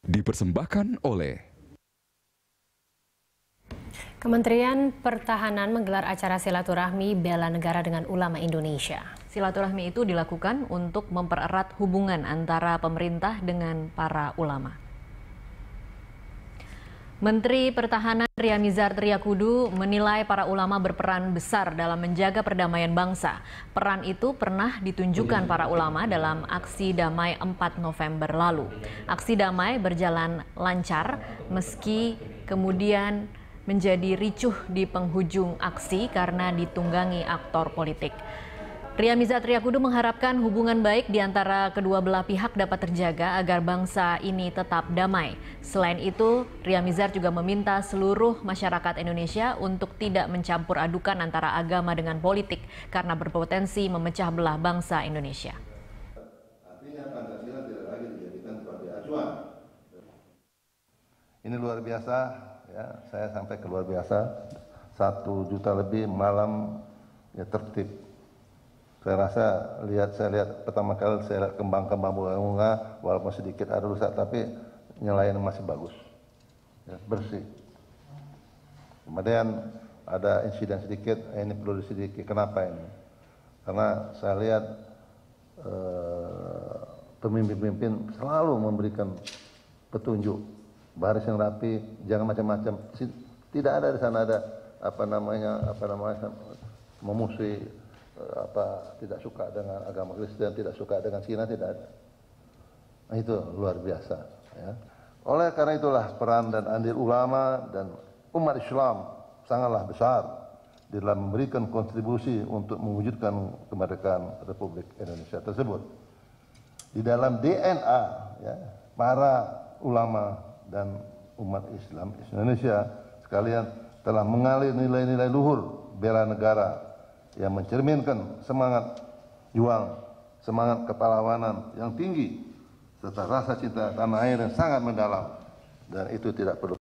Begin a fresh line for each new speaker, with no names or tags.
Dipersembahkan oleh Kementerian Pertahanan menggelar acara silaturahmi bela negara dengan ulama Indonesia. Silaturahmi itu dilakukan untuk mempererat hubungan antara pemerintah dengan para ulama. Menteri Pertahanan Ria Mizar Triakudu menilai para ulama berperan besar dalam menjaga perdamaian bangsa. Peran itu pernah ditunjukkan para ulama dalam aksi damai 4 November lalu. Aksi damai berjalan lancar meski kemudian menjadi ricuh di penghujung aksi karena ditunggangi aktor politik. Ria Mizat Kudu mengharapkan hubungan baik di antara kedua belah pihak dapat terjaga agar bangsa ini tetap damai. Selain itu, Ria Mizar juga meminta seluruh masyarakat Indonesia untuk tidak mencampur adukan antara agama dengan politik karena berpotensi memecah belah bangsa Indonesia.
Ini luar biasa, ya saya sampai ke luar biasa, satu juta lebih malam ya tertib saya rasa lihat saya lihat pertama kali saya lihat kembang-kembang bunga walaupun sedikit ada rusak tapi nyalain masih bagus ya, bersih kemudian ada insiden sedikit eh, ini perlu disedikit kenapa ini karena saya lihat eh, pemimpin-pemimpin selalu memberikan petunjuk baris yang rapi jangan macam-macam tidak ada di sana ada apa namanya apa namanya memusuhi Eh, apa tidak suka dengan agama Kristen, tidak suka dengan Cina tidak ada. Nah, itu luar biasa. Ya. Oleh karena itulah peran dan andil ulama dan umat Islam sangatlah besar dalam memberikan kontribusi untuk mewujudkan kemerdekaan Republik Indonesia tersebut. Di dalam DNA ya, para ulama dan umat Islam Indonesia sekalian telah mengalir nilai-nilai luhur bela negara yang mencerminkan semangat juang, semangat kepahlawanan yang tinggi serta rasa cinta tanah air yang sangat mendalam dan itu tidak perlu